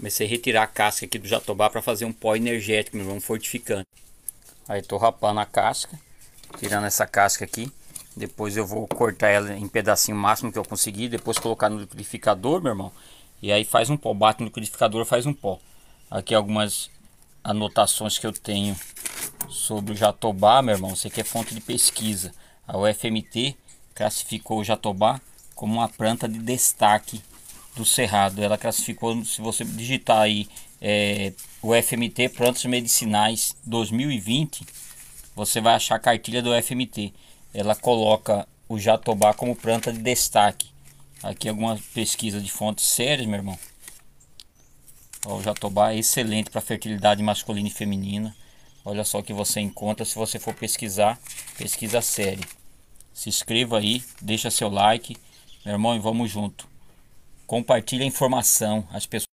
Comecei a retirar a casca aqui do jatobá para fazer um pó energético, meu irmão, fortificante. Aí estou rapando a casca, tirando essa casca aqui. Depois eu vou cortar ela em pedacinho máximo que eu conseguir, depois colocar no liquidificador, meu irmão. E aí faz um pó, bate no liquidificador, faz um pó. Aqui algumas anotações que eu tenho sobre o jatobá, meu irmão. Isso aqui é fonte de pesquisa. A UFMT classificou o jatobá como uma planta de destaque do Cerrado. Ela classificou, se você digitar aí é, o FMT Plantas Medicinais 2020, você vai achar a cartilha do FMT. Ela coloca o jatobá como planta de destaque. Aqui algumas pesquisas de fontes sérias, meu irmão. Ó, o jatobá é excelente para fertilidade masculina e feminina. Olha só o que você encontra se você for pesquisar, pesquisa séria. Se inscreva aí, deixa seu like, meu irmão, e vamos junto. Compartilha a informação. As pessoas